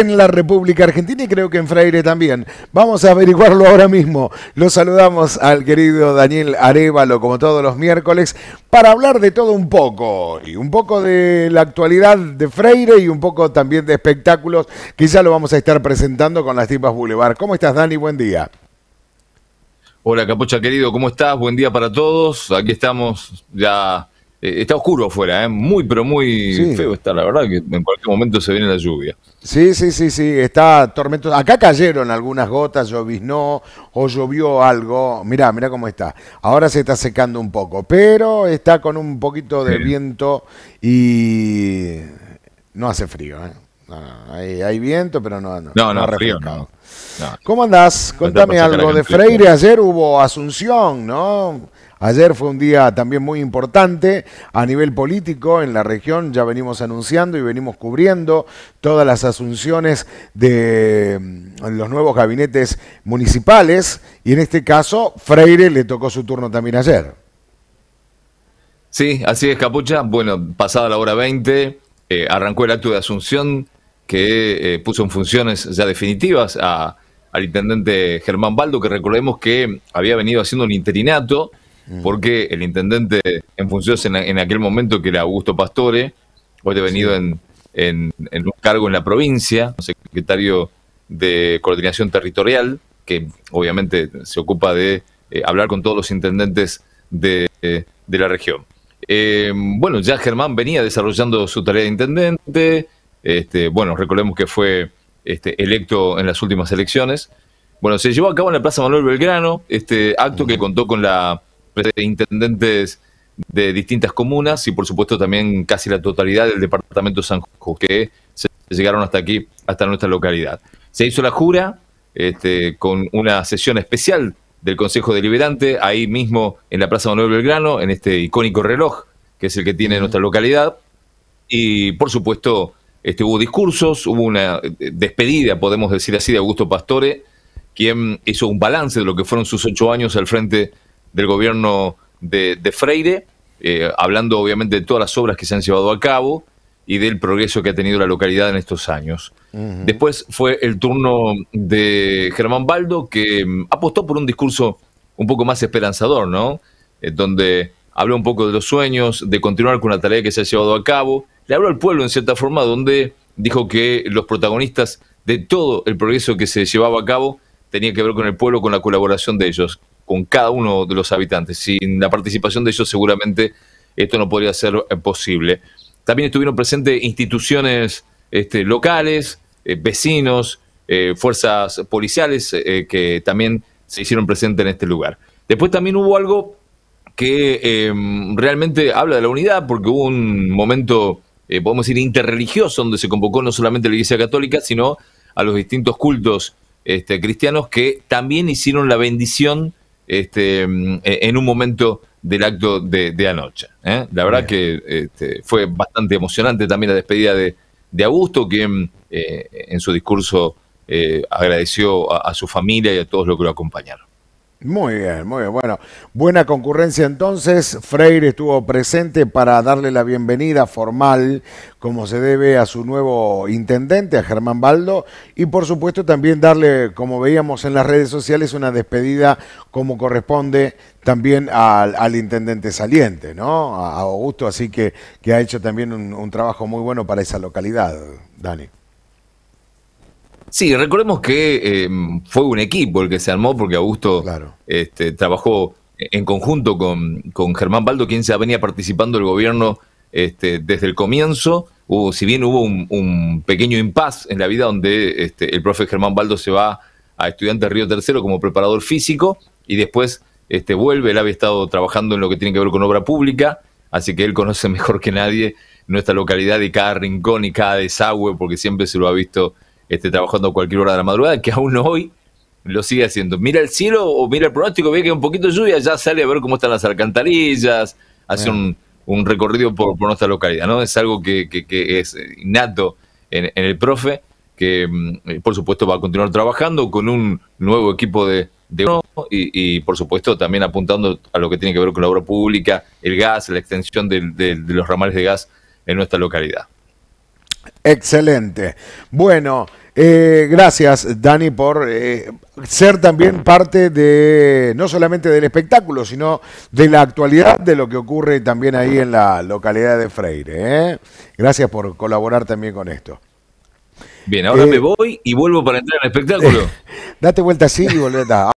en la República Argentina y creo que en Freire también. Vamos a averiguarlo ahora mismo. Lo saludamos al querido Daniel Arevalo, como todos los miércoles, para hablar de todo un poco. Y un poco de la actualidad de Freire y un poco también de espectáculos que ya lo vamos a estar presentando con las tipas Boulevard. ¿Cómo estás, Dani? Buen día. Hola, Capocha querido, ¿cómo estás? Buen día para todos. Aquí estamos ya eh, está oscuro afuera, ¿eh? muy pero muy feo está, la verdad, que en cualquier momento se viene la lluvia. Sí, sí, sí, sí, está tormentoso. Acá cayeron algunas gotas, lloviznó o llovió algo. Mirá, mirá cómo está. Ahora se está secando un poco, pero está con un poquito de viento y no hace frío, ¿eh? No, hay, viento, pero no no, no, no frío, ¿Cómo andás? Contame algo de Freire. Ayer hubo Asunción, ¿no? Ayer fue un día también muy importante a nivel político en la región, ya venimos anunciando y venimos cubriendo todas las asunciones de mm, los nuevos gabinetes municipales y en este caso Freire le tocó su turno también ayer. Sí, así es, Capucha. Bueno, pasada la hora 20, eh, arrancó el acto de asunción que eh, puso en funciones ya definitivas al intendente Germán Baldo, que recordemos que había venido haciendo un interinato porque el intendente en funciones en, aquel momento, que era Augusto Pastore, hoy devenido venido en, un cargo en la provincia, secretario de Coordinación Territorial, que obviamente se ocupa de eh, hablar con todos los intendentes de, la región. Eh, bueno, ya Germán venía desarrollando su tarea de intendente, este, bueno, recordemos que fue este, electo en las últimas elecciones. Bueno, se llevó a cabo en la Plaza Manuel Belgrano este acto que contó con la intendentes de distintas comunas y por supuesto también casi la totalidad del departamento de San José que llegaron hasta aquí, hasta nuestra localidad. Se hizo la jura este, con una sesión especial del Consejo Deliberante, ahí mismo en la Plaza Manuel Belgrano, en este icónico reloj que es el que tiene nuestra localidad. Y por supuesto este, hubo discursos, hubo una eh, despedida, podemos decir así, de Augusto Pastore, quien hizo un balance de lo que fueron sus ocho años al frente del gobierno de, Freire, eh, hablando obviamente de todas las obras que se han llevado a cabo y del progreso que ha tenido la localidad en estos años. Después fue el turno de Germán Baldo, que mm, apostó por un discurso un poco más esperanzador, ¿no? Eh, donde habló un poco de los sueños, de continuar con la tarea que se ha llevado a cabo, le habló al pueblo en cierta forma, donde dijo que los protagonistas de todo el progreso que se llevaba a cabo tenía que ver con el pueblo, con la colaboración de ellos con cada uno de los habitantes. Sin la participación de ellos seguramente esto no podría ser eh, posible. También estuvieron presentes instituciones este, locales, eh, vecinos, eh, fuerzas policiales que también se hicieron presentes en este lugar. Después también hubo algo que em, realmente habla de la unidad, porque hubo un momento, podemos decir, interreligioso, donde se convocó no solamente la Iglesia Católica, sino a los distintos cultos este, cristianos que también hicieron la bendición este, mm, e, en un momento del acto de, anoche. ¿eh? La verdad que este, fue bastante emocionante también la despedida de, Augusto, quien mm, eh, en su discurso eh, agradeció a, su familia y a todos los que lo acompañaron. Muy bien, muy bien. Bueno, buena concurrencia entonces. Freire estuvo presente para darle la bienvenida formal, como se debe, a su nuevo intendente, a Germán Baldo, y por supuesto también darle, como veíamos en las redes sociales, una despedida como corresponde también al, intendente saliente, ¿no? A Augusto, así que, que ha hecho también un trabajo muy bueno para esa localidad, Dani. Sí, recordemos que em, fue un equipo el que se armó porque Augusto este, trabajó en conjunto con, Germán Baldo, quien se venía participando del gobierno este, desde el comienzo. Hubo, si bien hubo un, pequeño impas en la vida donde este, el profe Germán Baldo se va a Estudiante Río Tercero como preparador físico y después este, vuelve. Él había estado trabajando en lo que tiene que ver con obra pública, así que él conoce mejor que nadie nuestra localidad y cada rincón y cada desagüe, porque siempre se lo ha visto esté trabajando a cualquier hora de la madrugada, que aún hoy lo sigue haciendo. Mira el cielo o mira el pronóstico, ve que hay un poquito de lluvia, ya sale a ver cómo están las alcantarillas, hace un, recorrido por, nuestra localidad, ¿no? Es algo que, es innato en, el profe, que mm, por supuesto va a continuar trabajando con un nuevo equipo de, y, por supuesto también apuntando a lo que tiene que ver con la obra pública, el gas, la extensión de los ramales de gas en nuestra localidad. Excelente. Bueno, eh, gracias Dani por eh, ser también parte de no solamente del espectáculo, sino de la actualidad de lo que ocurre también ahí en la localidad de Freire. ¿eh? Gracias por colaborar también con esto. Bien, ahora me voy y vuelvo para entrar al espectáculo. date vuelta así y volvete.